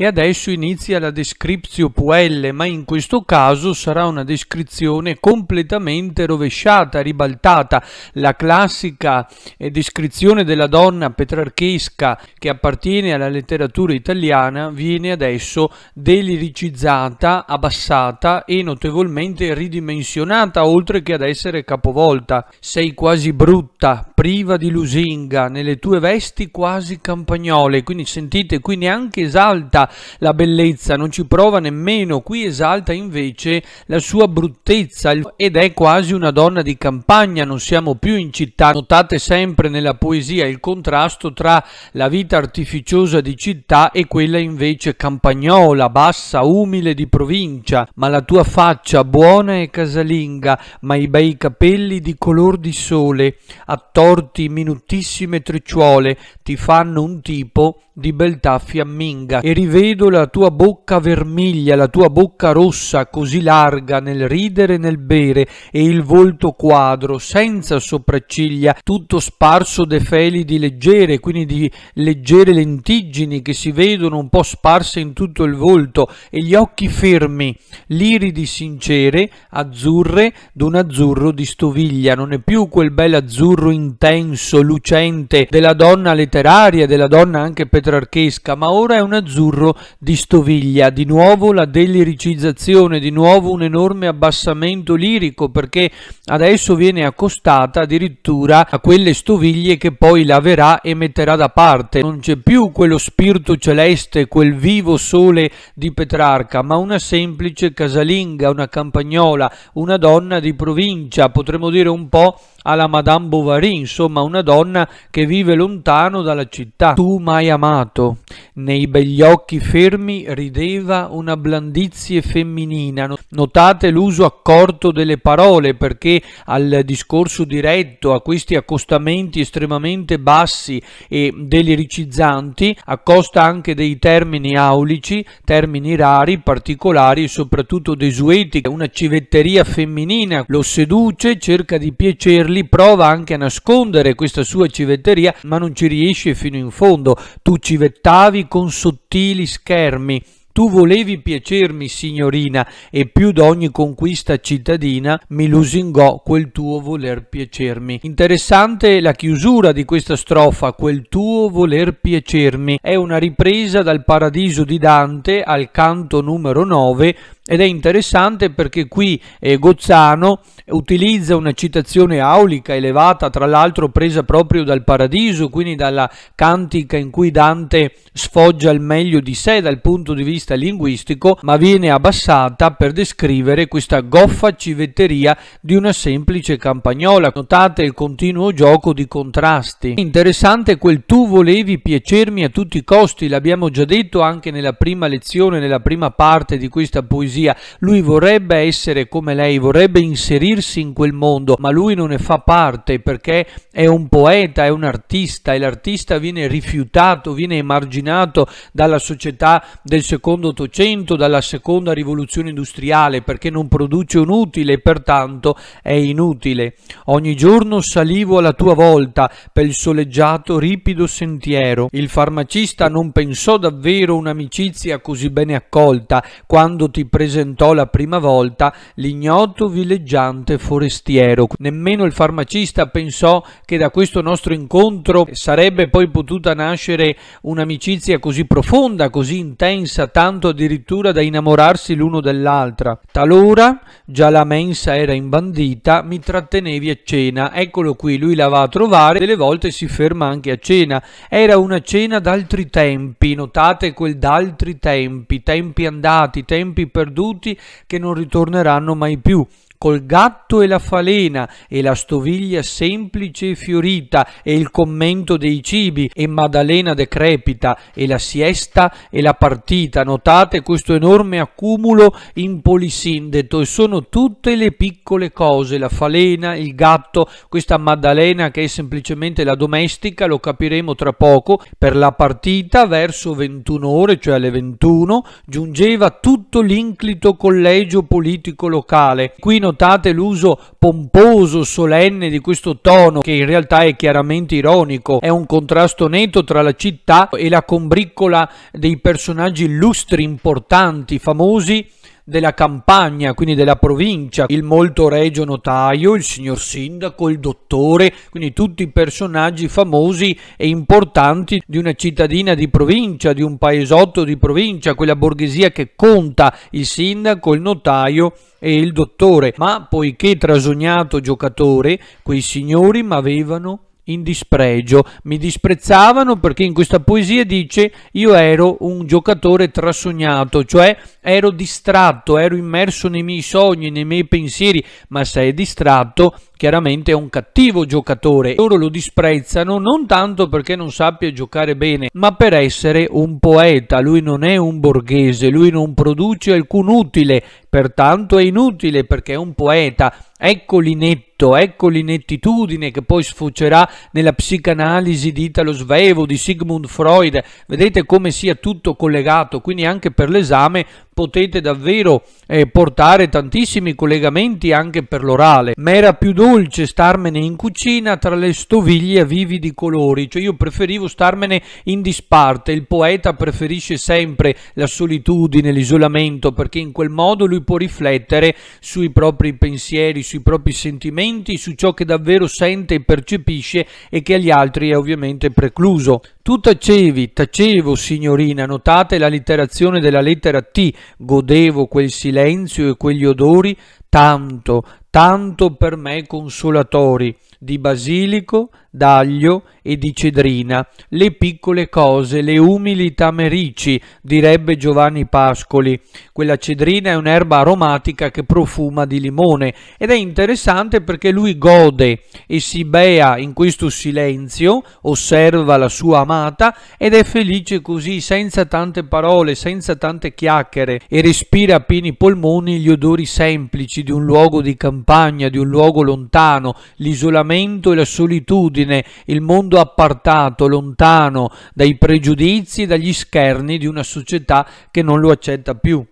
e adesso inizia la descrizione puelle, ma in questo caso sarà una descrizione completamente rovesciata, ribaltata. La classica eh, descrizione della donna petrarchesca che appartiene alla letteratura italiana viene adesso deliricizzata, abbassata e notevolmente ridimensionata, oltre che ad essere capovolta. Sei quasi brutta, priva di lusinga, nelle tue vesti quasi campagnole, quindi sentite, qui neanche esalta la bellezza, non ci prova nemmeno, qui esalta invece la sua bruttezza ed è quasi una donna di campagna, non siamo più in città. Notate sempre nella poesia il contrasto tra la vita artificiosa di città e quella invece campagnola, bassa, umile di provincia, ma la tua faccia buona e casalinga, ma i bei capelli di color di sole, attorti minutissime trecciuole, ti fanno un tipo di beltà fiamminga e rivedi vedo la tua bocca vermiglia, la tua bocca rossa così larga nel ridere e nel bere e il volto quadro, senza sopracciglia, tutto sparso de feli di leggere, quindi di leggere lentiggini che si vedono un po' sparse in tutto il volto e gli occhi fermi, liridi sincere, azzurre d'un azzurro di stoviglia, non è più quel bel azzurro intenso, lucente della donna letteraria, della donna anche petrarchesca, ma ora è un azzurro burro di Stoviglia, di nuovo la deliricizzazione, di nuovo un enorme abbassamento lirico perché adesso viene accostata addirittura a quelle stoviglie che poi laverà e metterà da parte. Non c'è più quello spirito celeste, quel vivo sole di Petrarca, ma una semplice casalinga, una campagnola, una donna di provincia, potremmo dire un po' alla Madame Bovary, insomma una donna che vive lontano dalla città. Tu mai amato, nei begli occhi fermi rideva una blandizie femminina. Notate l'uso accorto delle parole perché al discorso diretto, a questi accostamenti estremamente bassi e deliricizzanti, accosta anche dei termini aulici, termini rari, particolari e soprattutto desueti, una civetteria femminina. Lo seduce, cerca di piacerlo lì prova anche a nascondere questa sua civetteria, ma non ci riesce fino in fondo. Tu civettavi con sottili schermi. Tu volevi piacermi, signorina, e più d'ogni conquista cittadina mi lusingò quel tuo voler piacermi. Interessante la chiusura di questa strofa, quel tuo voler piacermi. È una ripresa dal Paradiso di Dante al canto numero 9 ed è interessante perché qui eh, Gozzano utilizza una citazione aulica elevata, tra l'altro presa proprio dal Paradiso, quindi dalla cantica in cui Dante sfoggia il meglio di sé dal punto di vista linguistico, ma viene abbassata per descrivere questa goffa civetteria di una semplice campagnola. Notate il continuo gioco di contrasti. Interessante quel tu volevi piacermi a tutti i costi, l'abbiamo già detto anche nella prima lezione, nella prima parte di questa poesia poesia, lui vorrebbe essere come lei, vorrebbe inserirsi in quel mondo, ma lui non ne fa parte perché è un poeta, è un artista e l'artista viene rifiutato, viene emarginato dalla società del secondo Ottocento, dalla seconda rivoluzione industriale perché non produce un utile e pertanto è inutile. Ogni giorno salivo alla tua volta per il soleggiato ripido sentiero. Il farmacista non pensò davvero un'amicizia così bene accolta quando ti prese presentò la prima volta l'ignoto villeggiante forestiero. Nemmeno il farmacista pensò che da questo nostro incontro sarebbe poi potuta nascere un'amicizia così profonda, così intensa, tanto addirittura da innamorarsi l'uno dell'altra. Talora, già la mensa era imbandita, mi trattenevi a cena. Eccolo qui, lui la va a trovare, delle volte si ferma anche a cena. Era una cena d'altri tempi, notate quel d'altri tempi, tempi andati, tempi perduti perduti che non ritorneranno mai più col gatto e la falena e la stoviglia semplice e fiorita e il commento dei cibi e Maddalena decrepita e la siesta e la partita. Notate questo enorme accumulo in polisindeto e sono tutte le piccole cose, la falena, il gatto, questa Maddalena che è semplicemente la domestica, lo capiremo tra poco, per la partita verso 21 ore, cioè alle 21, giungeva tutto l'inclito collegio politico locale. Qui notate notate l'uso pomposo, solenne di questo tono che in realtà è chiaramente ironico, è un contrasto netto tra la città e la combriccola dei personaggi illustri, importanti, famosi della campagna, quindi della provincia, il molto regio notaio, il signor sindaco, il dottore, quindi tutti i personaggi famosi e importanti di una cittadina di provincia, di un paesotto di provincia, quella borghesia che conta il sindaco, il notaio e il dottore. Ma poiché trasognato giocatore, quei signori mi m'avevano in dispregio, mi disprezzavano perché in questa poesia dice io ero un giocatore trasognato, cioè ero distratto, ero immerso nei miei sogni, nei miei pensieri, ma se è distratto chiaramente è un cattivo giocatore. Loro lo disprezzano non tanto perché non sappia giocare bene, ma per essere un poeta, lui non è un borghese, lui non produce alcun utile, pertanto è inutile perché è un poeta. Ecco l'inetto, ecco l'inettitudine che poi sfocerà nella psicanalisi di Italo Svevo, di Sigmund Freud. Vedete come sia tutto collegato, quindi anche per l'esame potete davvero eh, portare tantissimi collegamenti anche per l'orale. Ma era più dolce starmene in cucina tra le stoviglie a vividi colori, cioè io preferivo starmene in disparte. Il poeta preferisce sempre la solitudine, l'isolamento, perché in quel modo lui può riflettere sui propri pensieri, sui propri sentimenti, su ciò che davvero sente e percepisce e che agli altri è ovviamente precluso. Tu tacevi, tacevo, signorina, notate la l'aliterazione della lettera T, godevo quel silenzio e quegli odori, tanto, tanto per me consolatori, di basilico, d'aglio e di Cedrina, le piccole cose, le umili tamerici, direbbe Giovanni Pascoli. Quella cedrina è un'erba aromatica che profuma di limone ed è interessante perché lui gode e si bea in questo silenzio, osserva la sua amata ed è felice così, senza tante parole, senza tante chiacchiere e respira a pieni polmoni gli odori semplici di un luogo di campagna, di un luogo lontano, l'isolamento e la solitudine, il mondo mondo appartato, lontano dai pregiudizi e dagli scherni di una società che non lo accetta più.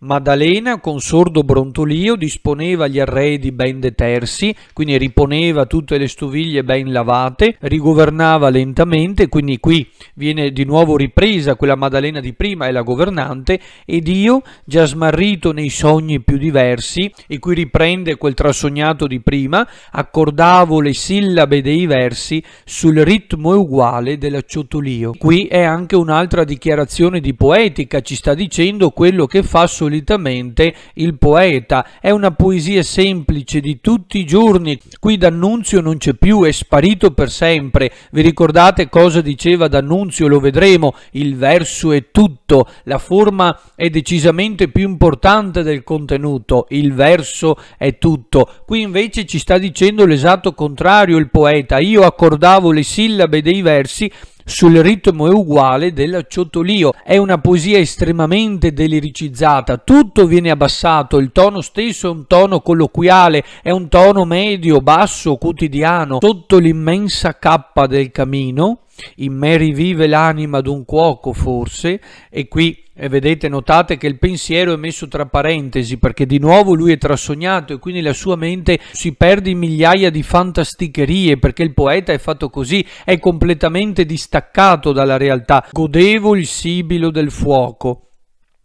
Maddalena, con sordo brontolio, disponeva gli arredi ben detersi, quindi riponeva tutte le stoviglie ben lavate, rigovernava lentamente, quindi qui viene di nuovo ripresa quella Maddalena di prima e la governante, ed io, già smarrito nei sogni più diversi, e qui riprende quel trasognato di prima, accordavo le sillabe dei versi sul ritmo uguale dell'acciottolio. Qui è anche un'altra dichiarazione di poetica, ci sta dicendo quello che fa sul solitamente il poeta. È una poesia semplice di tutti i giorni. Qui D'Annunzio non c'è più, è sparito per sempre. Vi ricordate cosa diceva D'Annunzio? Lo vedremo. Il verso è tutto, la forma è decisamente più importante del contenuto. Il verso è tutto. Qui invece ci sta dicendo l'esatto contrario il poeta. Io accordavo le sillabe dei versi sul ritmo e uguale del ciotolio. È una poesia estremamente deliricizzata, tutto viene abbassato, il tono stesso è un tono colloquiale, è un tono medio, basso, quotidiano, sotto l'immensa cappa del camino in me rivive l'anima d'un cuoco forse, e qui eh, vedete, notate che il pensiero è messo tra parentesi perché di nuovo lui è trasognato e quindi la sua mente si perde in migliaia di fantasticherie perché il poeta è fatto così, è completamente distaccato dalla realtà. Godevo il sibilo del fuoco.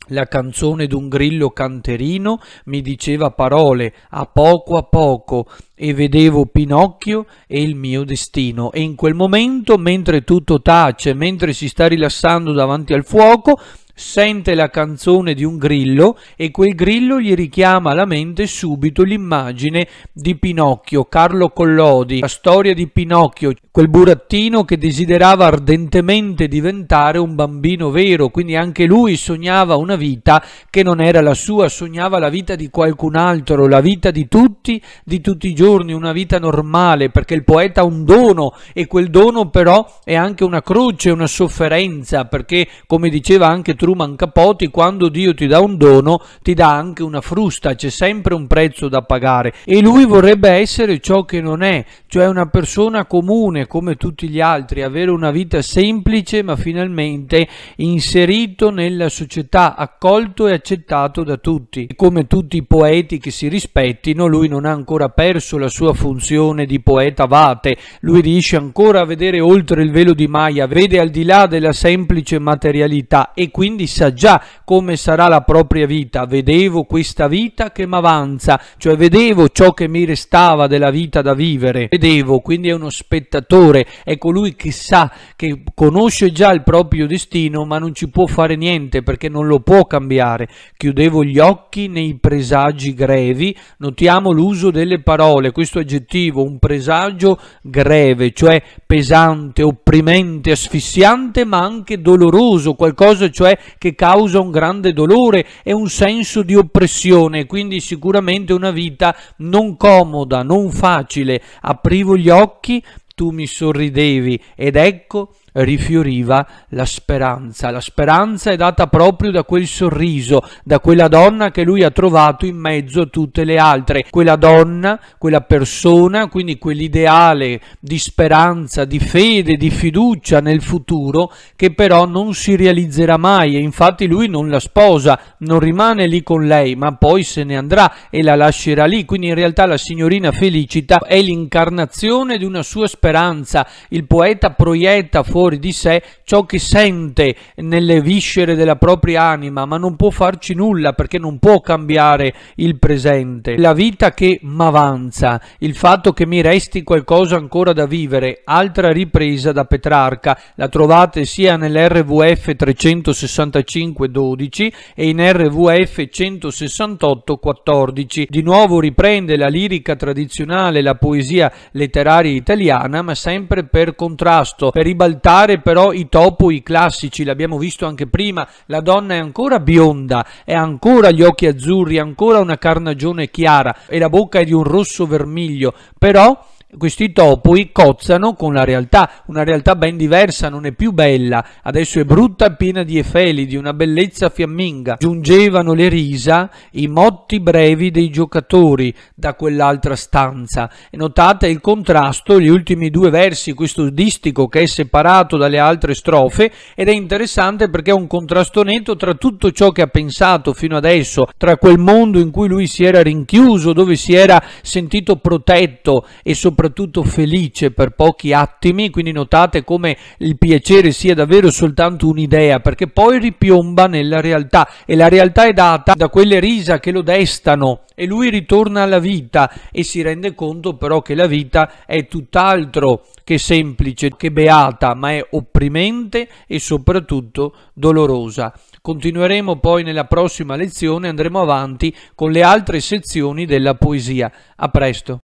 La canzone d'un grillo canterino mi diceva parole a poco a poco e vedevo Pinocchio e il mio destino. E in quel momento, mentre tutto tace, mentre si sta rilassando davanti al fuoco, sente la canzone di un grillo e quel grillo gli richiama alla mente subito l'immagine di Pinocchio, Carlo Collodi, la storia di Pinocchio, quel burattino che desiderava ardentemente diventare un bambino vero, quindi anche lui sognava una vita che non era la sua, sognava la vita di qualcun altro, la vita di tutti, di tutti i giorni, una vita normale, perché il poeta ha un dono e quel dono però è anche una croce, una sofferenza, perché come diceva anche Trullo, Truman Capote, quando Dio ti dà un dono, ti dà anche una frusta, c'è sempre un prezzo da pagare e lui vorrebbe essere ciò che non è, cioè una persona comune come tutti gli altri, avere una vita semplice ma finalmente inserito nella società, accolto e accettato da tutti. E come tutti i poeti che si rispettino, lui non ha ancora perso la sua funzione di poeta vate, lui riesce ancora a vedere oltre il velo di Maya, vede al di là della semplice materialità e quindi quindi sa già come sarà la propria vita. Vedevo questa vita che m'avanza, cioè vedevo ciò che mi restava della vita da vivere. Vedevo, quindi è uno spettatore, è colui che sa, che conosce già il proprio destino, ma non ci può fare niente perché non lo può cambiare. Chiudevo gli occhi nei presagi grevi, notiamo l'uso delle parole, questo aggettivo, un presagio greve, cioè pesante, opprimente, asfissiante, ma anche doloroso, qualcosa cioè che causa un grande dolore e un senso di oppressione, quindi sicuramente una vita non comoda, non facile. Aprivo gli occhi, tu mi sorridevi ed ecco rifioriva la speranza. La speranza è data proprio da quel sorriso, da quella donna che lui ha trovato in mezzo a tutte le altre, quella donna, quella persona, quindi quell'ideale di speranza, di fede, di fiducia nel futuro che però non si realizzerà mai e infatti lui non la sposa, non rimane lì con lei, ma poi se ne andrà e la lascerà lì. Quindi in realtà la signorina Felicita è l'incarnazione di una sua speranza. Il poeta proietta fuori fuori di sé ciò che sente nelle viscere della propria anima, ma non può farci nulla perché non può cambiare il presente. La vita che m'avanza, il fatto che mi resti qualcosa ancora da vivere, altra ripresa da Petrarca, la trovate sia nell'RVF 365-12 e in RVF 168-14. Di nuovo riprende la lirica tradizionale, la poesia letteraria italiana, ma sempre per contrasto, per ribaltare affrontare però i topoi classici, l'abbiamo visto anche prima, la donna è ancora bionda, è ancora gli occhi azzurri, ancora una carnagione chiara e la bocca è di un rosso vermiglio, però questi topoi cozzano con la realtà, una realtà ben diversa, non è più bella, adesso è brutta e piena di efeli, di una bellezza fiamminga. Giungevano le risa, i motti brevi dei giocatori da quell'altra stanza. E notate il contrasto, gli ultimi due versi, questo distico che è separato dalle altre strofe, ed è interessante perché è un contrasto netto tra tutto ciò che ha pensato fino adesso, tra quel mondo in cui lui si era rinchiuso, dove si era sentito protetto e soprattutto soprattutto felice per pochi attimi, quindi notate come il piacere sia davvero soltanto un'idea, perché poi ripiomba nella realtà e la realtà è data da quelle risa che lo destano e lui ritorna alla vita e si rende conto però che la vita è tutt'altro che semplice, che beata, ma è opprimente e soprattutto dolorosa. Continueremo poi nella prossima lezione, andremo avanti con le altre sezioni della poesia. A presto!